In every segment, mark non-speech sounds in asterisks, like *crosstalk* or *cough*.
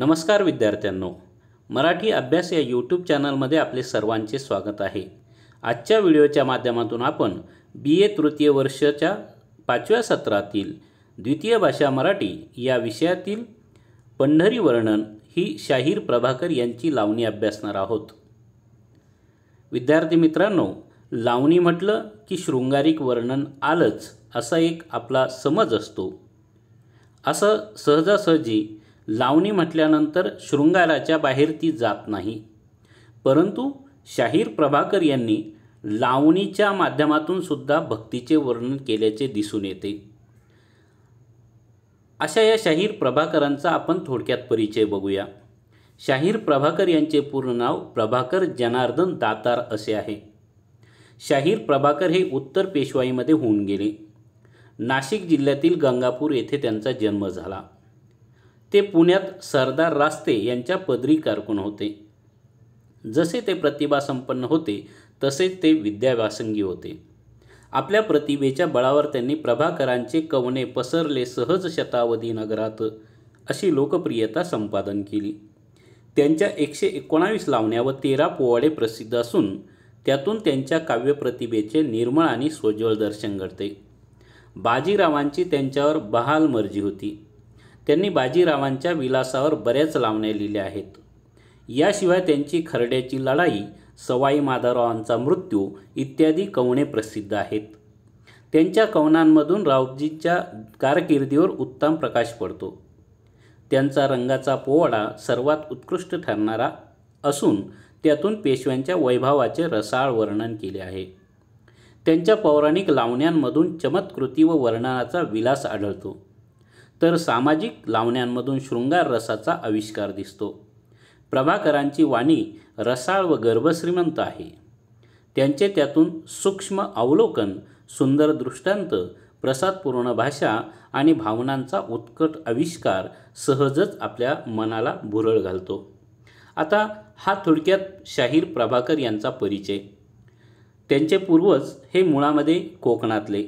नमस्कार विद्यार्थ्यांनो मराठी अभ्यास या यूट्यूब चॅनलमध्ये आपले सर्वांचे स्वागत आहे आजच्या व्हिडिओच्या माध्यमातून आपण बी ए तृतीय वर्षाच्या पाचव्या सत्रातील द्वितीय भाषा मराठी या विषयातील पंढरी वर्णन ही शाहीर प्रभाकर यांची लावणी अभ्यासणार आहोत विद्यार्थी मित्रांनो लावणी म्हटलं की शृंगारिक वर्णन आलंच असा एक आपला समज असतो असं सहजासहजी लावणी म्हटल्यानंतर शृंगाराच्या बाहेर ती जात नाही परंतु शाहीर प्रभाकर यांनी लावणीच्या माध्यमातून सुद्धा भक्तीचे वर्णन केल्याचे दिसून येते अशा या शाहीर प्रभाकरांचा आपण थोडक्यात परिचय बघूया शाहीर प्रभाकर यांचे पूर्ण नाव प्रभाकर जनार्दन दातार असे आहे शाहीर प्रभाकर हे उत्तर पेशवाईमध्ये होऊन गेले नाशिक जिल्ह्यातील गंगापूर येथे त्यांचा जन्म झाला ते पुण्यात सरदार रास्ते यांच्या पदरी कारकून होते जसे ते प्रतिभासंपन्न होते तसेच ते विद्याव्यासंगी होते आपल्या प्रतिभेच्या बळावर त्यांनी प्रभाकरांचे कवने पसरले सहज शतावधी नगरात अशी लोकप्रियता संपादन केली त्यांच्या एकशे एकोणावीस लावण्या व तेरा पोवाडे प्रसिद्ध असून त्यातून त्यांच्या काव्यप्रतिभेचे निर्मळ आणि स्वज्वल दर्शन घडते बाजीरावांची त्यांच्यावर बहाल मर्जी होती त्यांनी बाजीरावांच्या विलासावर बऱ्याच लावण्या लिहिल्या आहेत याशिवाय त्यांची खरड्याची लढाई सवाई माधवरावांचा मृत्यू इत्यादी कवणे प्रसिद्ध आहेत त्यांच्या कवनांमधून रावजीच्या कारकिर्दीवर उत्तम प्रकाश पडतो त्यांचा रंगाचा पोवाडा सर्वात उत्कृष्ट ठरणारा असून त्यातून पेशव्यांच्या वैभवाचे रसाळ वर्णन केले आहे त्यांच्या पौराणिक लावण्यांमधून चमत्कृती व वर्णनाचा विलास आढळतो तर सामाजिक लावण्यांमधून शृंगार रसाचा आविष्कार दिसतो प्रभाकरांची वाणी रसाळ व गर्भश्रीमंत आहे त्यांचे त्यातून सूक्ष्म अवलोकन सुंदर दृष्टांत प्रसादपूर्ण भाषा आणि भावनांचा उत्कट आविष्कार सहजच आपल्या मनाला भुरळ घालतो आता हा थोडक्यात शाहीर प्रभाकर यांचा परिचय त्यांचे पूर्वज हे मुळामध्ये कोकणातले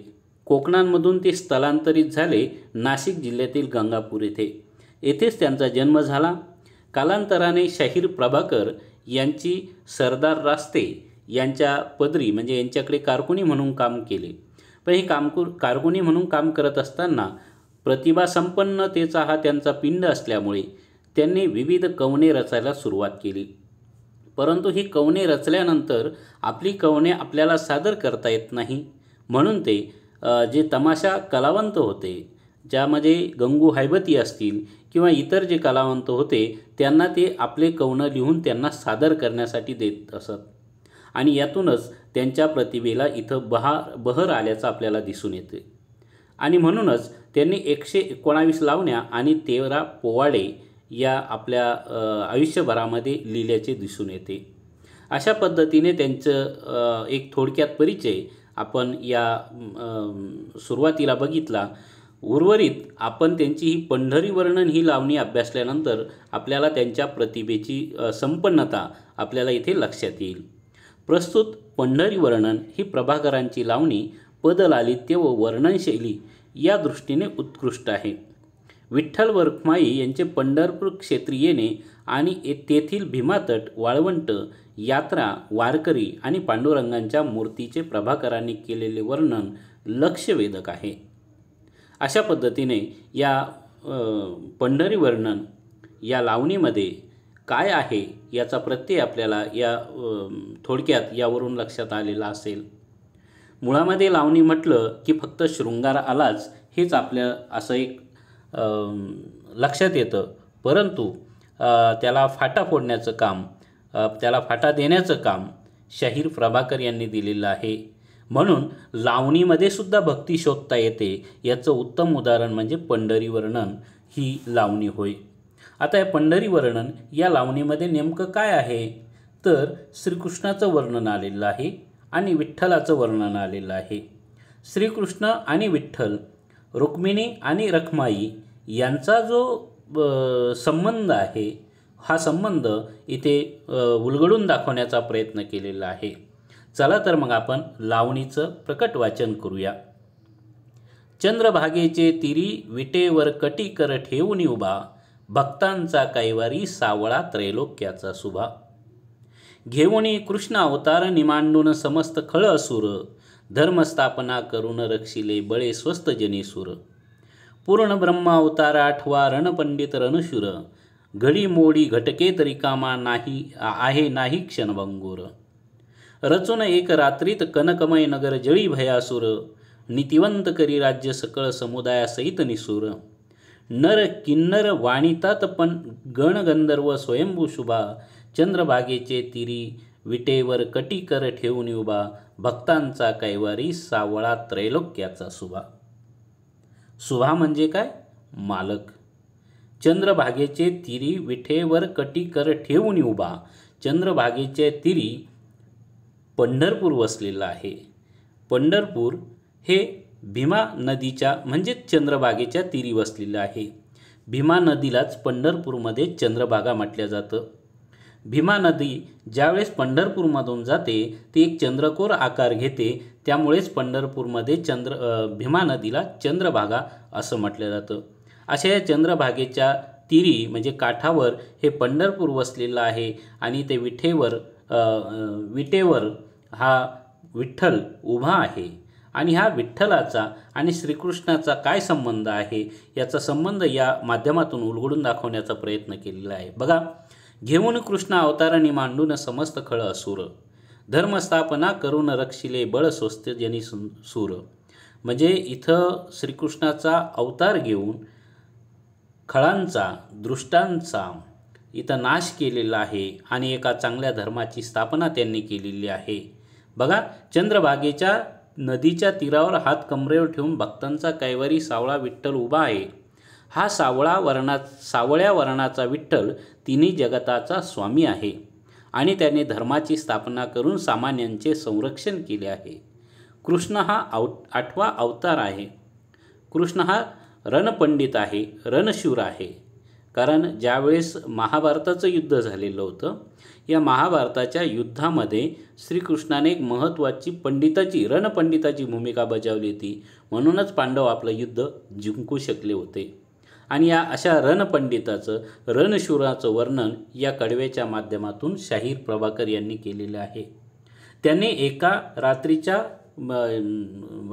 कोकणांमधून ते स्थलांतरित झाले नाशिक जिल्ह्यातील गंगापूर येथे येथेच त्यांचा जन्म झाला कालांतराने शाहीर प्रभाकर यांची सरदार रास्ते यांच्या पदरी म्हणजे यांच्याकडे कारकुनी म्हणून काम केले पण हे कामकुर कारकुनी म्हणून काम करत असताना प्रतिभासंपन्नतेचा हा त्यांचा पिंड असल्यामुळे त्यांनी विविध कवने रचायला सुरुवात केली परंतु ही कवने रचल्यानंतर आपली कवने आपल्याला सादर करता येत नाही म्हणून ते जे तमाशा कलावंत होते ज्यामध्ये गंगू हैबती असतील किंवा इतर जे कलावंत होते त्यांना ते आपले कवनं लिहून त्यांना सादर करण्यासाठी देत असत आणि यातूनच त्यांच्या प्रतिभेला इथं बहा बहर आल्याचं आपल्याला दिसून येते आणि म्हणूनच त्यांनी एकशे एकोणावीस लावण्या आणि तेरा पोवाडे या आपल्या आयुष्यभरामध्ये लिहिल्याचे दिसून येते अशा पद्धतीने त्यांचं एक थोडक्यात परिचय आपण या सुरुवातीला बघितला उर्वरित आपण त्यांची ही पंढरी वर्णन ही लावणी अभ्यासल्यानंतर आपल्याला त्यांच्या प्रतिभेची संपन्नता आपल्याला इथे लक्षात येईल प्रस्तुत पंढरी वर्णन ही प्रभाकरांची लावणी पदलालित्य व वर्णनशैली या दृष्टीने उत्कृष्ट आहे विठ्ठल वर्खमाई यांचे पंढरपूर क्षेत्र आणि तेथील भीमातट वाळवंट यात्रा वारकरी आणि पांडुरंगांच्या मूर्तीचे प्रभाकरांनी केलेले वर्णन लक्षवेधक आहे अशा पद्धतीने या पंढरी वर्णन या लावणीमध्ये काय आहे याचा प्रत्यय आपल्याला या थोडक्यात यावरून लक्षात आलेला असेल मुळामध्ये लावणी म्हटलं की फक्त शृंगार आलाच हेच आपल्या असं एक लक्षात येतं परंतु त्याला फाटा फोडण्याचं काम त्याला फाटा देण्याचं काम शाहीर प्रभाकर यांनी दिलेलं आहे म्हणून लावणीमध्ये सुद्धा भक्ती शोधता येते याचं उत्तम उदाहरण म्हणजे पंढरी वर्णन ही लावणी होय आता या पंढरी वर्णन या लावणीमध्ये नेमकं काय आहे तर श्रीकृष्णाचं वर्णन आलेलं आहे आणि विठ्ठलाचं वर्णन आलेलं आहे श्रीकृष्ण आणि विठ्ठल रुक्मिणी आणि रखमाई यांचा जो संबंध आहे हा संबंध इथे उलगडून दाखवण्याचा प्रयत्न केलेला आहे चला तर मग आपण लावणीचं प्रकट वाचन करूया चंद्रभागेचे तिरी विटेवर कटी कर ठेवून उभा भक्तांचा कैवारी सावळा त्रैलोक्याचा सुभा घेऊनी कृष्ण अवतार निमांडून समस्त खळ असुर धर्मस्थापना करून रक्षिले बळे स्वस्त जनेसूर पूर्ण अवतार आठवा रणपंडित रणशूर घडीमोडी घटके तरी कामा नाही आहे नाही क्षणभंगूर रचून एक रात्रीत कनकमय नगर जळी भयासुर नितिवंत करी राज्य सकळ समुदायासहित निसूर नर किन्नर वाणितात पण गणगंधर्व स्वयंभू शुभा चंद्रभागेचे तिरी विटेवर कर ठेवून उभा भक्तांचा कैवारी सावळा त्रैलोक्याचा सुभा सुभा म्हणजे काय मालक चंद्रभागेचे तिरी विठेवर कटीकर ठेवून उभा चंद्रभागेचे तिरी पंढरपूर वसलेलं आहे पंढरपूर हे भीमा नदीच्या म्हणजेच चंद्रभागेच्या तिरी वसलेलं आहे भीमा नदीलाच पंढरपूरमध्ये चंद्रभागा म्हटलं जातं भीमा नदी ज्यावेळेस पंढरपूरमधून जाते ती एक चंद्रकोर आकार घेते त्यामुळेच पंढरपूरमध्ये चंद्र भीमा नदीला चंद्रभागा असं म्हटलं जातं अशा या चंद्रभागेच्या तिरी म्हणजे काठावर हे पंढरपूर वसलेलं आहे आणि ते विठेवर विटेवर हा विठ्ठल उभा आहे आणि हा विठ्ठलाचा आणि श्रीकृष्णाचा काय संबंध आहे याचा संबंध या माध्यमातून उलगडून दाखवण्याचा प्रयत्न केलेला आहे बघा घेऊन कृष्ण अवताराने मांडून समस्त खळ असुर धर्मस्थापना करून रक्षिले बळ स्वस्त जनी सुर म्हणजे इथं श्रीकृष्णाचा अवतार घेऊन खळांचा दृष्टांचा इथं नाश केलेला आहे आणि एका चांगल्या धर्माची स्थापना त्यांनी केलेली आहे बघा चंद्रभागेच्या नदीच्या तीरावर हात कमरेवर ठेवून भक्तांचा कैवारी सावळा विठ्ठल उभा आहे हा सावळा वर्णा सावळ्या वर्णाचा विठ्ठल तिन्ही जगताचा स्वामी आहे आणि त्याने धर्माची स्थापना करून सामान्यांचे संरक्षण केले आहे कृष्ण हा आव आठवा अवतार आहे कृष्ण हा रणपंडित आहे रणशूर आहे कारण ज्यावेळेस महाभारताचं युद्ध झालेलं होतं या महाभारताच्या युद्धामध्ये श्रीकृष्णाने एक महत्त्वाची पंडिताची रणपंडिताची भूमिका बजावली होती म्हणूनच पांडव आपलं युद्ध जिंकू शकले होते आणि या अशा रणपंडिताचं रणशूराचं वर्णन या कडवेच्या माध्यमातून शाहीर प्रभाकर यांनी केलेलं आहे त्याने एका रात्रीच्या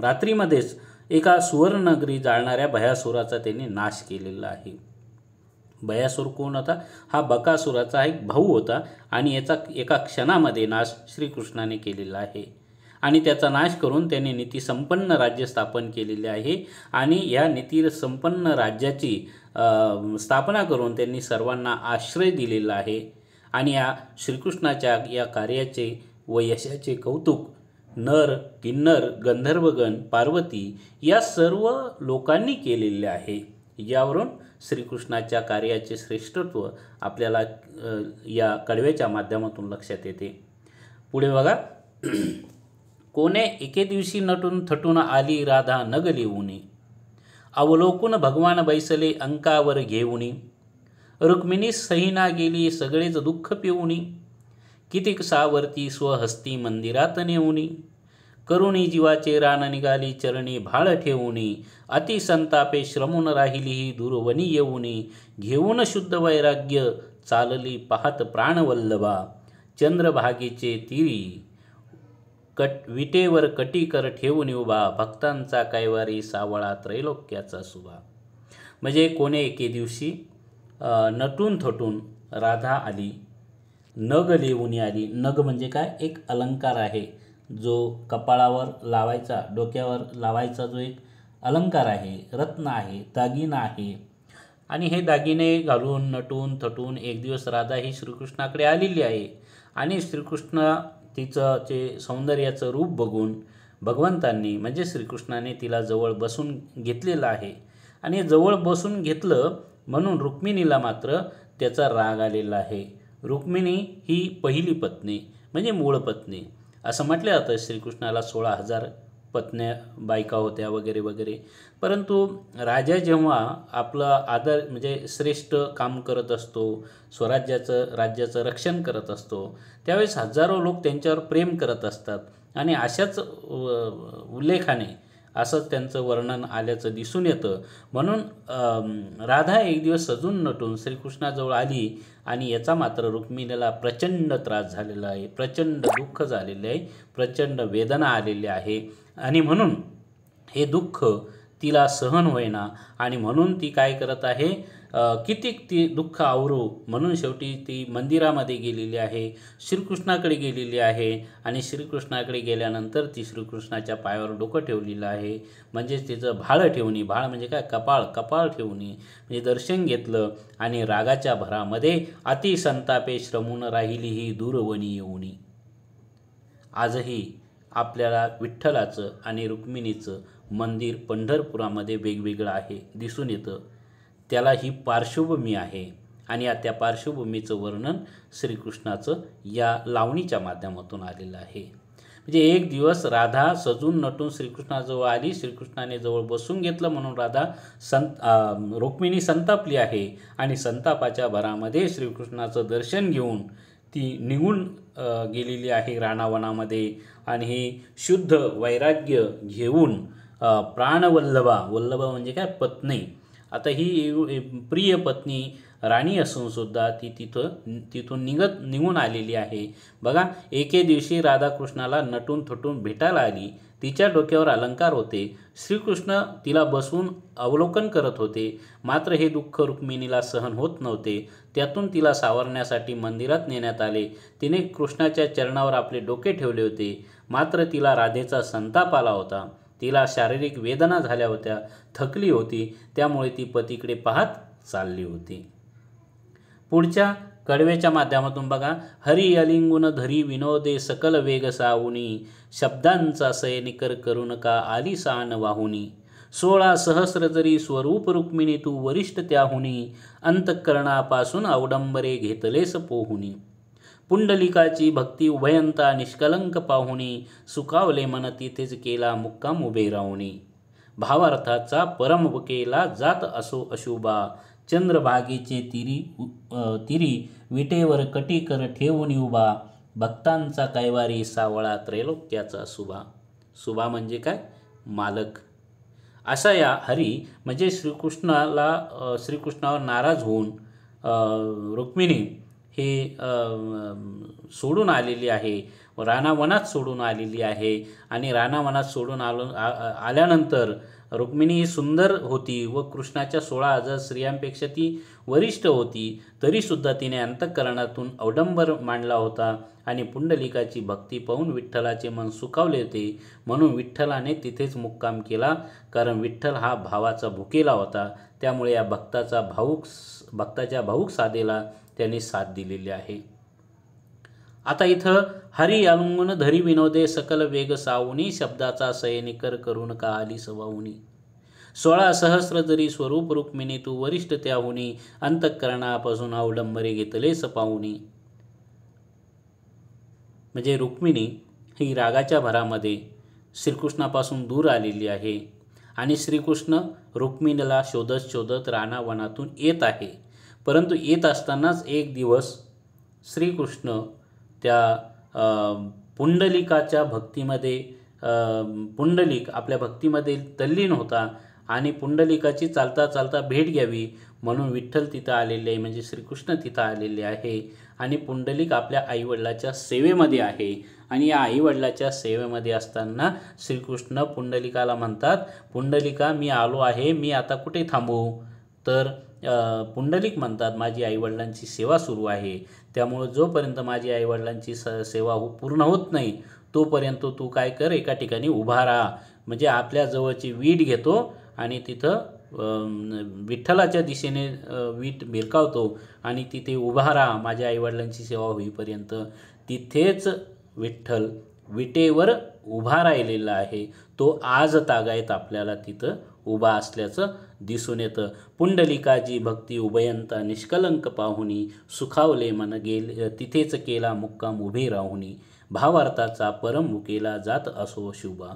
रात्रीमध्येच एका सुवर्णनगरी जाळणाऱ्या भयासुराचा त्याने नाश केलेला आहे भयासूर कोण होता हा बकासुराचा एक भाऊ होता आणि याचा एका क्षणामध्ये नाश श्रीकृष्णाने केलेला आहे आणि त्याचा नाश करून त्यांनी नीतीसंपन्न राज्य स्थापन केलेले आहे आणि या नीतीसंपन्न राज्याची स्थापना करून त्यांनी सर्वांना आश्रय दिलेला आहे आणि या श्रीकृष्णाच्या या कार्याचे व यशाचे कौतुक नर किन्नर गंधर्वगण पार्वती या सर्व लोकांनी केलेले आहे यावरून श्रीकृष्णाच्या कार्याचे श्रेष्ठत्व आपल्याला या कडव्याच्या माध्यमातून लक्षात येते पुढे बघा *clears throat* कोणे एके दिवशी नटून थटून आली राधा नग उनी अवलोकून भगवान बैसले अंकावर घेऊनी रुक्मिणी सहिना गेली सगळेच दुःख पिऊनी कितीक सावरती स्वहस्ती मंदिरात नेऊनी करुणी जीवाचे रान निघाली चरणी भाळ ठेवूनी अतिसंतापे श्रमून राहिली ही दुर्वनी येऊनी घेऊन शुद्ध वैराग्य चालली पाहत प्राणवल्लभा चंद्रभागीचे तिरी कट विटेवर कटीकर ठेवून उभा भक्तांचा कैवारी सावळा त्रैलोक्याचा सुभा म्हणजे कोणे एके दिवशी नटून थटून राधा आली नग लिहून आली नग म्हणजे काय एक अलंकार आहे जो कपाळावर लावायचा डोक्यावर लावायचा जो एक अलंकार आहे रत्न आहे दागिना आहे आणि हे दागिने घालून नटून थटून एक दिवस राधा ही श्रीकृष्णाकडे आलेली आहे आणि श्रीकृष्ण तिचं जे सौंदर्याचं रूप बघून भगवंतांनी म्हणजे श्रीकृष्णाने तिला जवळ बसून घेतलेलं आहे आणि जवळ बसून घेतलं म्हणून रुक्मिणीला मात्र त्याचा राग आलेला आहे रुक्मिणी ही पहिली पत्नी म्हणजे मूळ पत्नी असं म्हटलं जातं श्रीकृष्णाला सोळा हजार पत्न्या बायका होत्या वगैरे वगैरे परंतु राजा जेव्हा आपला आदर म्हणजे श्रेष्ठ काम करत असतो स्वराज्याचं राज्याचं रक्षण करत असतो त्यावेळेस हजारो लोक त्यांच्यावर प्रेम करत असतात आणि अशाच उल्लेखाने असं त्यांचं वर्णन आल्याचं दिसून येतं म्हणून राधा एक दिवस सजून नटून श्रीकृष्णाजवळ आली आणि याचा मात्र रुक्मिणीला प्रचंड त्रास झालेला आहे प्रचंड दुःख झालेलं आहे प्रचंड वेदना आलेली आहे आणि म्हणून हे दुःख तिला सहन होईना आणि म्हणून ती काय करत आहे किती ती दुःख आवरू म्हणून शेवटी ती मंदिरामध्ये गेलेली आहे श्रीकृष्णाकडे गेलेली आहे आणि श्रीकृष्णाकडे गेल्यानंतर ती श्रीकृष्णाच्या पायावर डोकं ठेवलेलं आहे म्हणजेच तिचं भाळं ठेवणे भाळ म्हणजे काय कपाळ कपाळ ठेवणे म्हणजे दर्शन घेतलं आणि रागाच्या भरामध्ये अतिसंतापे श्रमून राहिली ही दूरवणी येऊनी आजही आपल्याला विठ्ठलाचं आणि रुक्मिणीचं मंदिर पंढरपुरामध्ये वेगवेगळं आहे दिसून येतं त्याला ही पार्श्वभूमी आहे आणि या त्या पार्श्वभूमीचं वर्णन श्रीकृष्णाचं या लावणीच्या माध्यमातून आलेलं आहे म्हणजे एक दिवस राधा सजून नटून श्रीकृष्णाजवळ आली श्रीकृष्णाने जवळ बसून घेतलं म्हणून राधा संत रुक्मिणी संतापली आहे आणि संतापाच्या भरामध्ये श्रीकृष्णाचं दर्शन घेऊन ती निघून गेलेली आहे राणावनामध्ये आणि ही शुद्ध वैराग्य घेऊन प्राणवल्लभा वल्लभा म्हणजे काय पत्नी आता ही प्रिय पत्नी राणी असूनसुद्धा ती तिथं तिथून निघत निघून आलेली आहे बघा एके दिवशी राधाकृष्णाला नटून थटून भेटायला आली तिच्या डोक्यावर अलंकार होते श्रीकृष्ण तिला बसून अवलोकन करत होते मात्र हे दुःख रुक्मिणीला सहन होत नव्हते त्यातून तिला सावरण्यासाठी मंदिरात नेण्यात आले तिने कृष्णाच्या चरणावर आपले डोके ठेवले होते मात्र तिला राधेचा संताप आला होता तिला शारीरिक वेदना झाल्या होत्या थकली होती त्यामुळे ती पतीकडे पाहत चालली होती पुढच्या कडवेच्या माध्यमातून बघा हरी अलिंगुन धरी विनोदे सकल वेग सावुनी शब्दांचा सैनिकर करून का आली सान वाहुनी सोळा सहस्र जरी स्वरूप रुक्मिणी तू वरिष्ठ त्याहुनी अंतकरणापासून अवडंबरे घेतलेस पोहुनी पुंडलिकाची भक्ती उभयंता निष्कलंक पाहुणी सुखावले मन तिथेच केला मुक्काम उभे राहुणी भावार्थाचा परम केला जात असो अशुभा चंद्रभागीचे तिरी तिरी विटेवर कटीकर ठेवून उभा भक्तांचा कैवारी सावळा त्रैलोक्याचा सुभा सुभा म्हणजे काय मालक असा या हरी म्हणजे श्रीकृष्णाला श्रीकृष्णावर नाराज होऊन रुक्मिणी हे सोडून आलेली आहे रानावनात सोडून आलेली आहे आणि रानावनात सोडून आलो आल्यानंतर रुक्मिणी ही सुंदर होती व कृष्णाच्या सोळा हजार स्त्रियांपेक्षा ती वरिष्ठ होती तरीसुद्धा तिने अंतःकरणातून अवडंबर मांडला होता आणि पुंडलिकाची भक्ती पाहून विठ्ठलाचे मन सुखावले होते म्हणून विठ्ठलाने तिथेच मुक्काम केला कारण विठ्ठल हा भावाचा भुकेला होता त्यामुळे या भक्ताचा भाऊक भक्ताच्या भाऊक साधेला त्यांनी साथ दिलेली आहे आता इथं हरी अलुंगन धरी विनोदे सकल वेग सावुनी शब्दाचा सयनिकर करून का आली सवाहुनी सोळा सहस्र जरी स्वरूप रुक्मिणी तू वरिष्ठ त्याहुनी अंतःकरणापासून अवलंबरे घेतले सपावणी म्हणजे रुक्मिणी ही रागाच्या भरामध्ये श्रीकृष्णापासून दूर आलेली आहे आणि श्रीकृष्ण रुक्मिणीला शोधत शोधत रानावनातून येत आहे परंतु येत असतानाच एक दिवस श्रीकृष्ण त्या पुंडलिकाच्या भक्तीमध्ये पुंडलिक आपल्या भक्तीमध्ये तल्लीन होता आणि पुंडलिकाची चालता चालता भेट घ्यावी म्हणून विठ्ठल तिथं आलेले आहे म्हणजे श्रीकृष्ण तिथं आलेले आहे आणि पुंडलिक आपल्या आईवडिलाच्या सेवेमध्ये आहे आणि या आईवडिलाच्या सेवेमध्ये असताना श्रीकृष्ण पुंडलिकाला म्हणतात पुंडलिका मी आलो आहे मी आता कुठे थांबू तर पुंडलिक म्हणतात माझी आईवडिलांची सेवा सुरू आहे त्यामुळं जोपर्यंत माझी आईवडिलांची स सेवा हो पूर्ण होत नाही तोपर्यंत तू काय कर एका ठिकाणी उभा राहा म्हणजे आपल्या जवळची वीट घेतो आणि तिथं विठ्ठलाच्या दिशेने वीट भिरकावतो आणि तिथे उभा राहा माझ्या आईवडिलांची सेवा होईपर्यंत तिथेच विठ्ठल विटेवर उभा राहिलेला आहे तो आज तागायत आपल्याला तिथं उभा असल्याचं दिसून येतं पुंडलिकाजी भक्ती उभयंता निष्कलंक पाहुनी सुखावले मन गेल तिथेच केला मुक्काम उभे राहुनी भावार्थाचा परम मुकेला जात असो शुभा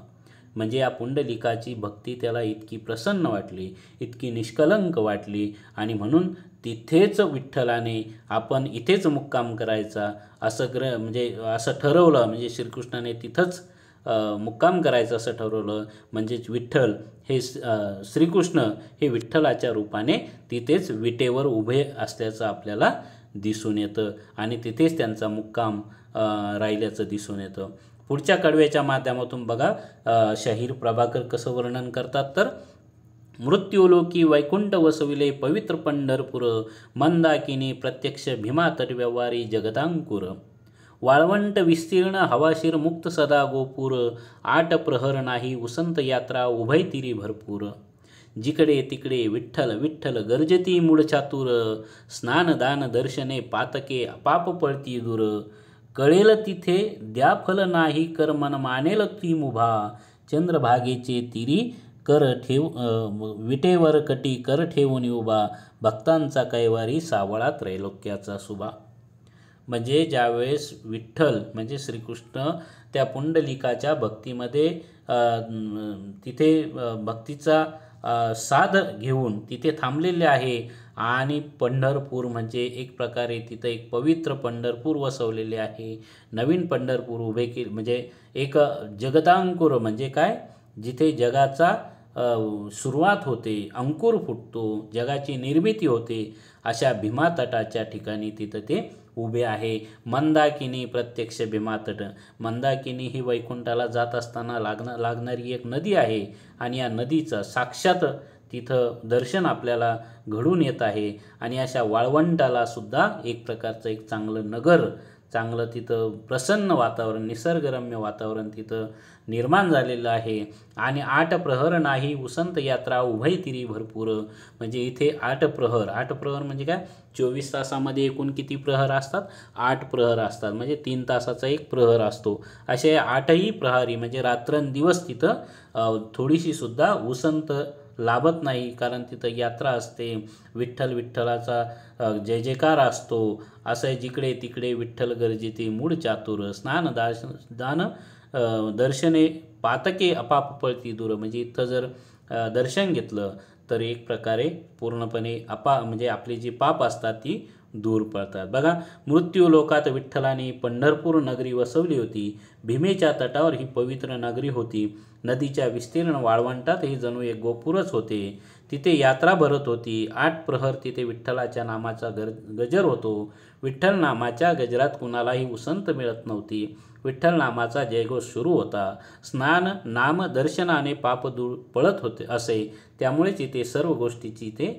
म्हणजे या पुंडलिकाची भक्ती त्याला इतकी प्रसन्न वाटली इतकी निष्कलंक वाटली आणि म्हणून तिथेच विठ्ठलाने आपण इथेच मुक्काम करायचा असं ग्र म्हणजे असं ठरवलं म्हणजे श्रीकृष्णाने तिथंच मुक्काम करायचं असं ठरवलं म्हणजेच विठ्ठल हे श्रीकृष्ण हे विठ्ठलाच्या रूपाने तिथेच विटेवर उभे असल्याचं आपल्याला दिसून येतं आणि तिथेच त्यांचा मुक्काम राहिल्याचं दिसून येतं पुढच्या कडव्याच्या माध्यमातून बघा शाहीर प्रभाकर कसं वर्णन करतात तर मृत्युलोकी वैकुंठ वसविले पवित्र पंढरपूर मंदाकिनी प्रत्यक्ष भीमातर व्यवहारी जगदांकुर वाळवंट विस्तीर्ण हवाशीर मुक्त सदा गोपूर आट प्रहर नाही उसंत यात्रा उभयतिरी भरपूर जिकडे तिकडे विठ्ठल विठ्ठल गर्जती मूळ चातुर स्नानदान दर्शने पातके अपाप पळती दूर कळेल तिथे द्या फल नाही कर मन मानेल ती मुभा चंद्रभागेचे तिरी कर ठेव विटेवर कटी कर ठेवून उभा भक्तांचा कैवारी सावळा त्रैलोक्याचा सुभा म्हणजे ज्यावेळेस विठ्ठल म्हणजे श्रीकृष्ण त्या पुंडलिकाच्या भक्तीमध्ये तिथे भक्तीचा साध घेऊन तिथे थांबलेले आहे आणि पंढरपूर म्हणजे एक प्रकारे तिथं एक पवित्र पंढरपूर वसवलेले आहे नवीन पंढरपूर उभे के म्हणजे एक जगदांकुर म्हणजे काय जिथे जगाचा सुरुवात होते अंकुर फुटतो जगाची निर्मिती होते अशा भीमातटाच्या ठिकाणी तिथं ते उभे आहे मंदाकिनी प्रत्यक्ष भीमातट मंदाकिनी ही वैकुंठाला जात असताना लागणं लागणारी एक नदी आहे आणि या नदीचं साक्षात तिथं दर्शन आपल्याला घडून येत आहे आणि अशा वाळवंटाला सुद्धा एक प्रकारचं एक चांगलं नगर चांगलं तिथं प्रसन्न वातावरण निसर्गरम्य वातावरण तिथं निर्माण झालेलं आहे आणि आठ प्रहर नाही उसंत यात्रा उभय तिरी भरपूर म्हणजे इथे आठ प्रहर आठ प्रहर म्हणजे काय चोवीस तासामध्ये एकूण किती प्रहर असतात आठ प्रहर असतात म्हणजे तीन तासाचा एक प्रहर असतो असे आठही प्रहारी म्हणजे रात्रंदिवस तिथं थोडीशी सुद्धा उसंत लाभत नाही कारण तिथं यात्रा असते विठ्ठल विठ्ठलाचा जय जयकार असतो असं जिकडे तिकडे विठ्ठल गरजेते मूळ चातुर स्नान दाश दान दर्शने पातके अपापळती दूर म्हणजे इथं जर दर्शन घेतलं तर एक प्रकारे पूर्णपणे अपा म्हणजे आपली जी पाप असतात ती दूर पळतात बघा मृत्यू लोकात विठ्ठलाने पंढरपूर नगरी वसवली होती भीमेच्या तटावर ही पवित्र नगरी होती नदीच्या विस्तीर्ण वाळवंटात ही जणू एक गोपूरच होते तिथे यात्रा भरत होती आठ प्रहर तिथे विठ्ठलाच्या नामाचा गर गजर होतो विठ्ठल नामाच्या गजरात कुणालाही उसंत मिळत नव्हती विठ्ठल नामाचा जयघोष सुरू होता स्नान नाम दर्शनाने पाप दूर पळत होते असे त्यामुळेच इथे सर्व गोष्टीची इथे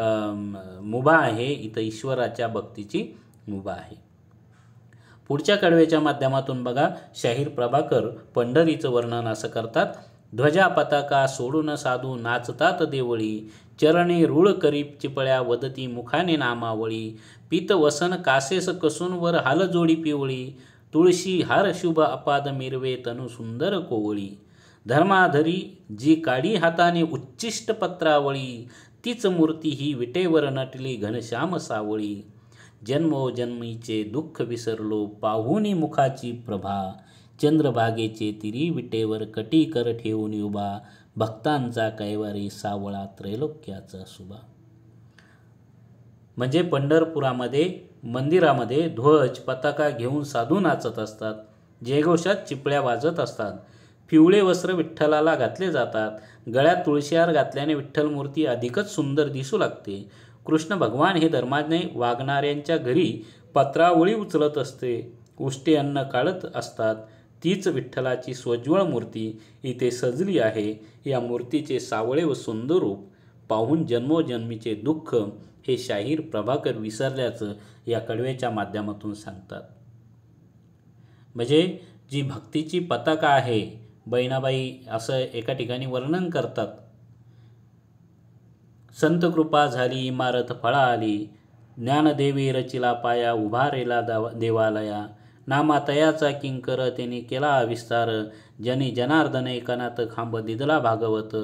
मुभा आहे इथं ईश्वराच्या भक्तीची मुभा आहे पुढच्या कडव्याच्या माध्यमातून बघा शाहीर प्रभाकर पंढरीचं वर्णन असं करतात ध्वजा पताका सोडून साधू नाचतात देवळी चरणे रुळ करी चिपळ्या वदती मुखाने नामावळी पित वसन कासेस कसून वर हाल जोडी पिवळी तुळशी हार शुभ अपाद मिरवे तनु सुंदर कोवळी धर्माधरी जी काडी हाताने उच्चिष्ट पत्रावळी तीच मूर्ती ही विटेवर नटली घनश्याम सावळी जन्मोजन्मीचे दुःख विसरलो पाहुनी मुखाची प्रभा चंद्रभागेचे तिरी विटेवर कटी कर ठेवून उभा भक्तांचा कैवारी सावळा त्रैलोक्याचा सुभा म्हणजे पंढरपुरामध्ये मंदिरामध्ये ध्वज पताका घेऊन साधू नाचत असतात जयघोषात चिपळ्या वाजत असतात पिवळे वस्त्र विठ्ठलाला घातले जातात गळ्यात तुळशीहार घातल्याने विठ्ठल मूर्ती अधिकच सुंदर दिसू लागते कृष्ण भगवान हे धर्माज्ञ वागणाऱ्यांच्या घरी पत्रावळी उचलत असते उष्टे अन्न काढत असतात तीच विठ्ठलाची स्वज्वळ मूर्ती इथे सजली आहे या मूर्तीचे सावळे व सुंदर रूप पाहून जन्मोजन्मीचे दुःख हे शाहीर प्रभाकर विसरल्याचं या कडवेच्या माध्यमातून सांगतात म्हणजे जी भक्तीची पताका आहे बहिणाबाई असं एका ठिकाणी वर्णन करतात संत कृपा झाली इमारत फळा आली ज्ञानदेवी रचिला पाया उभा रेला देवालया नामा तयाचा किंकर त्यांनी केला विस्तार जनी जनार्दन कनात खांब दिदला भागवत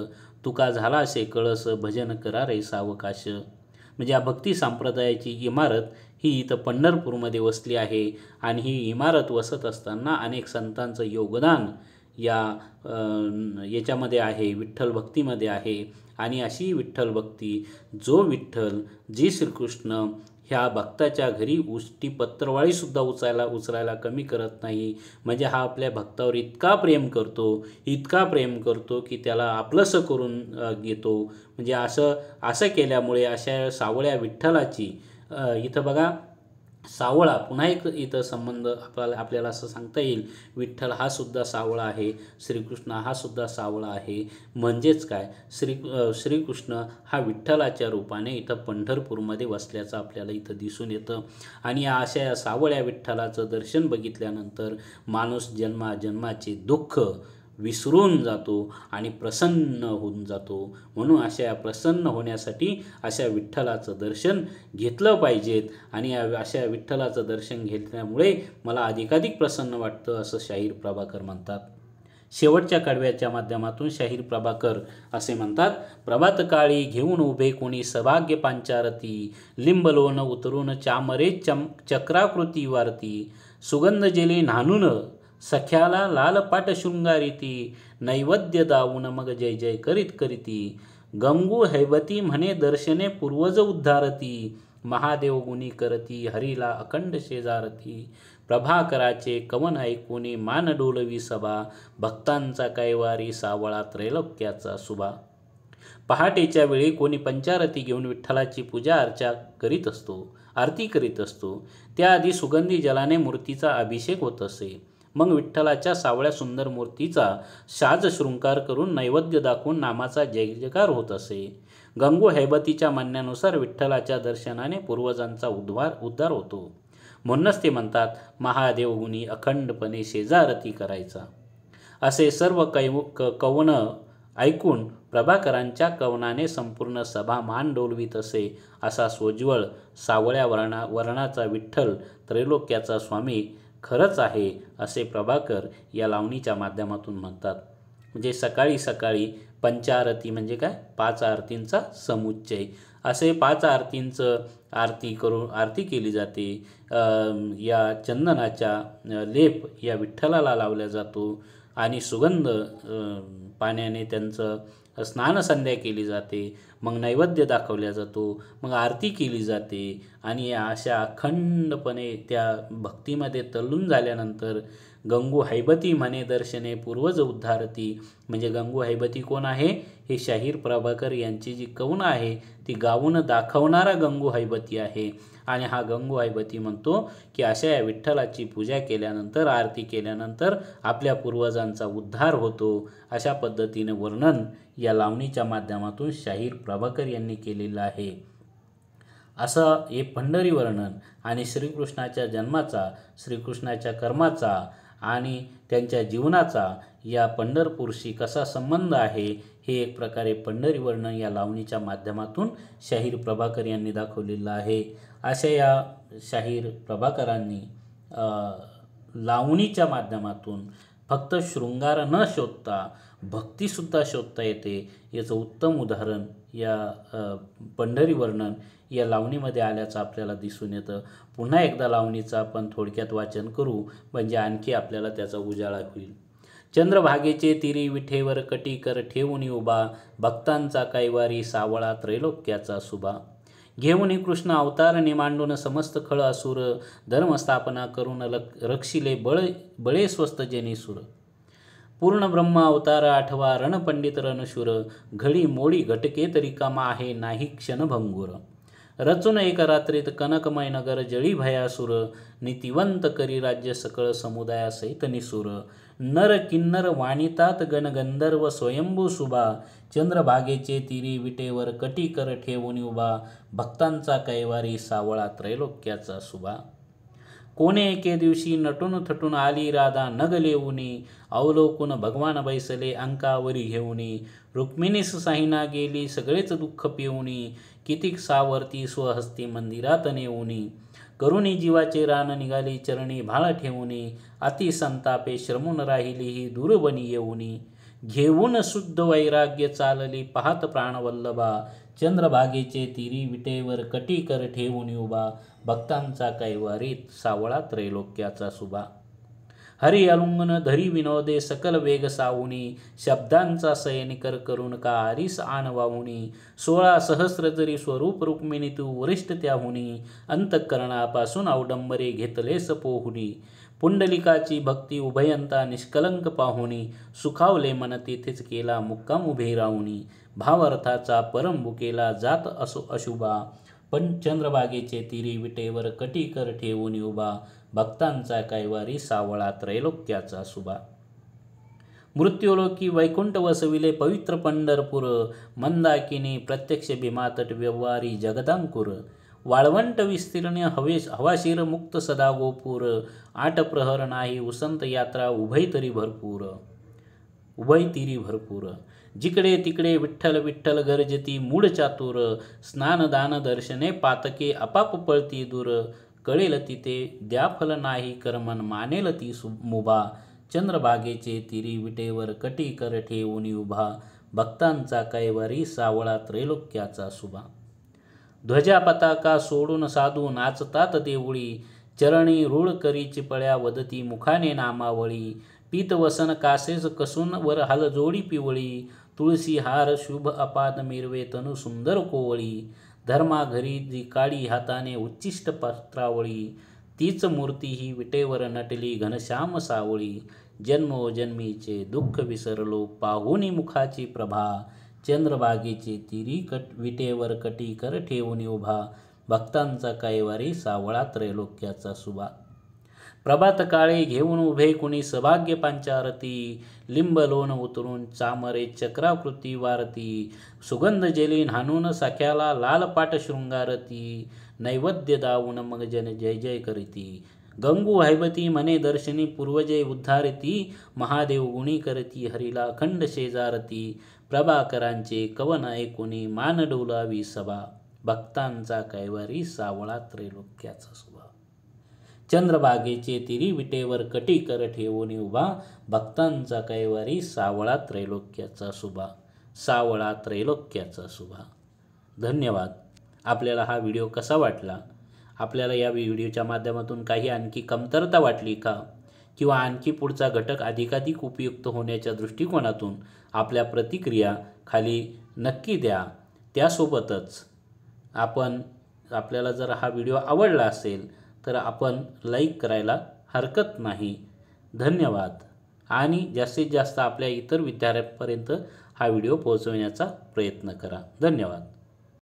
तुका झाला शे कळस भजन करा रे सावकाश म्हणजे या भक्ती संप्रदायाची इमारत ही इथं पंढरपूरमध्ये वसली आहे आणि ही इमारत वसत असताना अनेक संतांचं योगदान या याच्यामध्ये आहे विठ्ठल भक्तीमध्ये आहे आणि अशी विठ्ठल भक्ती जो विठ्ठल जी श्रीकृष्ण ह्या भक्ताच्या घरी उष्टी पत्रवाळीसुद्धा उचायला उचलायला कमी करत नाही म्हणजे हा आपल्या भक्तावर इतका प्रेम करतो इतका प्रेम करतो की त्याला आपलंसं करून घेतो म्हणजे असं असं केल्यामुळे अशा सावळ्या विठ्ठलाची इथं बघा सावळा पुन्हा एक इथं संबंध आपल्याला आपल्याला असं सांगता येईल विठ्ठल हा सुद्धा सावळा आहे श्रीकृष्ण हा सुद्धा सावळा आहे म्हणजेच काय श्री श्रीकृष्ण हा विठ्ठलाच्या रूपाने इथं पंढरपूरमध्ये वसल्याचं आपल्याला इथं दिसून येतं आणि अशा या सावळ्या विठ्ठलाचं दर्शन बघितल्यानंतर माणूस जन्माचे दुःख विसरून जातो आणि प्रसन्न होऊन जातो म्हणून अशा प्रसन्न होण्यासाठी अशा विठ्ठलाचं दर्शन घेतलं पाहिजेत आणि अशा विठ्ठलाचं दर्शन घेतल्यामुळे मला अधिकाधिक प्रसन्न वाटतं असं शाहीर प्रभाकर म्हणतात शेवटच्या कडव्याच्या माध्यमातून शाहीर प्रभाकर असे म्हणतात प्रभातकाळी घेऊन उभे कोणी सभाग्य पांचारती लिंबलोन उतरून चामरे चम चक्राकृती वारती सुगंध जेले न्हाणून सख्याला लालपाट शृंगारिती नैवद्य दाऊन मग जय जय करीत करीती गंगू हैवती म्हणे दर्शने पूर्वज उद्धारती महादेव गुणी करती हरीला अखंड शेजारती प्रभाकराचे कवन ऐकून मान डोलवी सभा भक्तांचा कैवारी सावळा त्रैलोक्याचा सुभा पहाटेच्या वेळी कोणी पंचारती घेऊन विठ्ठलाची पूजा अर्चा करीत असतो आरती करीत असतो त्याआधी सुगंधी जलाने मूर्तीचा अभिषेक होत असे मग विठ्ठलाच्या सावळ्या सुंदर मूर्तीचा साज शृंगार करून नैवेद्य दाखवून नामाचा जयकार होत असे गंगू हैबतीच्या म्हणण्यानुसार विठ्ठलाच्या दर्शनाने पूर्वजांचा उद्वार उद्धार होतो म्हणूनच ते म्हणतात महादेव गुणी अखंडपणे शेजारती करायचा असे सर्व कैव क कवन ऐकून प्रभाकरांच्या कवनाने संपूर्ण सभा मान डोलवीत असे असा सोज्वळ सावळ्या वर्णा वर्णाचा विठ्ठल त्रैलोक्याचा स्वामी खरंच आहे असे प्रभाकर या लावणीच्या माध्यमातून म्हणतात म्हणजे सकाळी सकाळी पंचारती म्हणजे काय पाच आरतींचा समुच्चय असे पाच आरतींचं आरती करून आरती केली जाते या चंदनाच्या लेप या विठ्ठलाला लावला जातो आणि सुगंध पाण्याने त्यांचं स्नानसंध्या केली जाते मग नैवेद्य दाखवला जातो मग आरती केली जाते आणि अशा अखंडपणे त्या भक्तीमध्ये तल्लून झाल्यानंतर गंगू हैबती म्हणे दर्शने पूर्वज उद्धारती म्हणजे गंगू हैबती कोण आहे हे शाहीर प्रभाकर यांची जी कवन आहे ती गाऊन दाखवणारा गंगू हैबती आहे आणि हा गंगू हैबती म्हणतो की अशा या विठ्ठलाची पूजा केल्यानंतर आरती केल्यानंतर आपल्या पूर्वजांचा उद्धार होतो अशा पद्धतीने वर्णन या लावणीच्या माध्यमातून शाहीर प्र प्रभाकर यांनी केलेलं आहे असं हे पंढरी वर्णन आणि श्रीकृष्णाच्या जन्माचा श्रीकृष्णाच्या कर्माचा आणि त्यांच्या जीवनाचा या पंढरपूरशी कसा संबंध आहे हे एक प्रकारे पंढरी वर्णन या लावणीच्या माध्यमातून शाहीर प्रभाकर यांनी दाखवलेलं आहे अशा या शाहीर प्रभाकरांनी लावणीच्या माध्यमातून फक्त शृंगार न शोधता भक्तीसुद्धा शोधता येते याचं उत्तम उदाहरण या पंढरी वर्णन या लावणीमध्ये आल्याचं आपल्याला दिसून येतं पुन्हा एकदा लावणीचं आपण थोडक्यात वाचन करू म्हणजे आणखी आपल्याला त्याचा उजाळा होईल चंद्रभागेचे तिरी विठेवर कर ठेवून उभा भक्तांचा कैवारी सावळा त्रैलोक्याचा सुभा घेऊन कृष्ण अवतार निमांडून समस्त खळ असुर धर्मस्थापना करून लक रक्षिले बळ बळे स्वस्त जेणे सुर पूर्ण ब्रह्मा अवतार आठवा रणपंडित रणशूर घडी मोडी घटके तरी कामा आहे नाही क्षणभंगूर रचून एक रात्रीत कनकमय नगर जळी भयासुर नीतिवंत करी राज्य सकळ समुदायासहित निसूर नर किन्नर वाणितात गणगंधर्व स्वयंभू सुभा चंद्रभागेचे तिरी विटेवर कटी कर ठेवून उभा भक्तांचा कैवारी सावळा त्रैलोक्याचा सुभा कोणे एके दिवशी नटून थटून आली राधा नगलेऊनी अवलोकून भगवान बैसले अंकावरी घेऊनी रुक्मिणीस साहिना गेली सगळेच दुःख पिऊनी कितीक सावरती स्वहस्ती मंदिरात नेऊनी करुणी जीवाचे रान निघाली चरणी भाळ ठेवणी अति संतापे श्रमून राहिली ही दूरबनी येऊनी घेऊन शुद्ध वैराग्य चालली पाहत प्राणवल्लभा चंद्रभागेचे तिरी विटेवर कटी कर ठेवून उभा भक्तांचा कैवारीत सावळा त्रैलोक्याचा सुभा हरी अलुंगन धरी विनोदे सकल वेग सावुनी शब्दांचा सैनिकर करून का आरिस आन वाहुनी सोळा सहस्र जरी स्वरूप रुक्मिणी तू वरिष्ठ त्याहुनी अंतकरणापासून अवडंबरे घेतले सपोहुनी पुंडलिकाची भक्ती उभयंता निष्कलंक पाहुनी सुखावले मन तिथेच केला मुक्काम उभे राहुनी भावार्थाचा परम जात असो अशुभा पण चंद्रबागेचे तिरी विटेवर कटीकर ठेवून उभा भक्तांचा कैवारी सावळा त्रैलोक्याचा सुभा मृत्युलोकी वैकुंठ वसविले पवित्र पंढरपूर मंदाकिनी प्रत्यक्ष भीमातट व्यवहारी जगदांकुर वाळवंट विस्तीर्ण हवेश हवाशीर मुक्त सदा गोपूर आठ प्रहर नाही उसंत यात्रा उभय तरी भरपूर उभय तिरी भरपूर जिकडे तिकडे विठ्ठल विठ्ठल गरजती मूळ चातुर स्नानदान दर्शने पातके अपाप पळती दूर कळेल तिथे फल नाही कर्मन मानेल ती मुभा चंद्रभागेचे तिरी विटेवर कटी करठे उनी उभा भक्तांचा कैवारी सावळा त्रैलोक्याचा सुभा ध्वजा पताका सोडून साधू नाचतात देवळी चरणी रूळ करी चिपळ्या वदती मुखाने नामावळी वसन कासेस कसून वर हलजोडी पिवळी तुळसी हार शुभ अपाद मिरवे तनु सुंदर कोवळी धर्मा घरी जी काळी हाताने उच्चिष्ट पत्रावळी तीच मूर्ती ही विटेवर नटली घनश्याम सावळी जन्मोजन्मीचे दुःख विसरलो पाहुनी मुखाची प्रभा चंद्रबागेचे तिरी कट विटेवर कटी कर ठेवून उभा भक्तांचा कैवारी सावळा त्रैलोक्याचा सुभा प्रभात काळे घेऊन उभे कुणी सभाग्य पांचारती लिंब लोण उतरून चामरे चक्राकृती वारती सुगंध जेलीन हानून साख्याला लाल पाट शृंगारती नैवेद्य दावून मग जन जय जय करीती गंगू हैवती मने दर्शनी पूर्वजय उद्धारती महादेव गुणी करती हरिला खंड शेजारती प्रभाकरांचे कवन ऐकुनी मान डोलावी सभा भक्तांचा कैवारी सावळा त्रैलोक्याचा चंद्रबागेचे तिरी विटेवर कटी कर ठेवून उभा भक्तांचा कैवारी सावळा त्रैलोक्याचा सुभा सावळा त्रैलोक्याचा सुभा धन्यवाद आपल्याला हा व्हिडिओ कसा वाटला आपल्याला या व्हिडिओच्या माध्यमातून काही आणखी कमतरता वाटली का किंवा आणखी पुढचा घटक अधिकाधिक उपयुक्त होण्याच्या दृष्टिकोनातून आपल्या प्रतिक्रिया खाली नक्की द्या त्यासोबतच आपण आपल्याला जर हा व्हिडिओ आवडला असेल तर आपण लाईक करायला हरकत नाही धन्यवाद आणि जास्तीत जास्त आपल्या इतर विद्यार्थ्यांपर्यंत हा व्हिडिओ पोहोचवण्याचा प्रयत्न करा धन्यवाद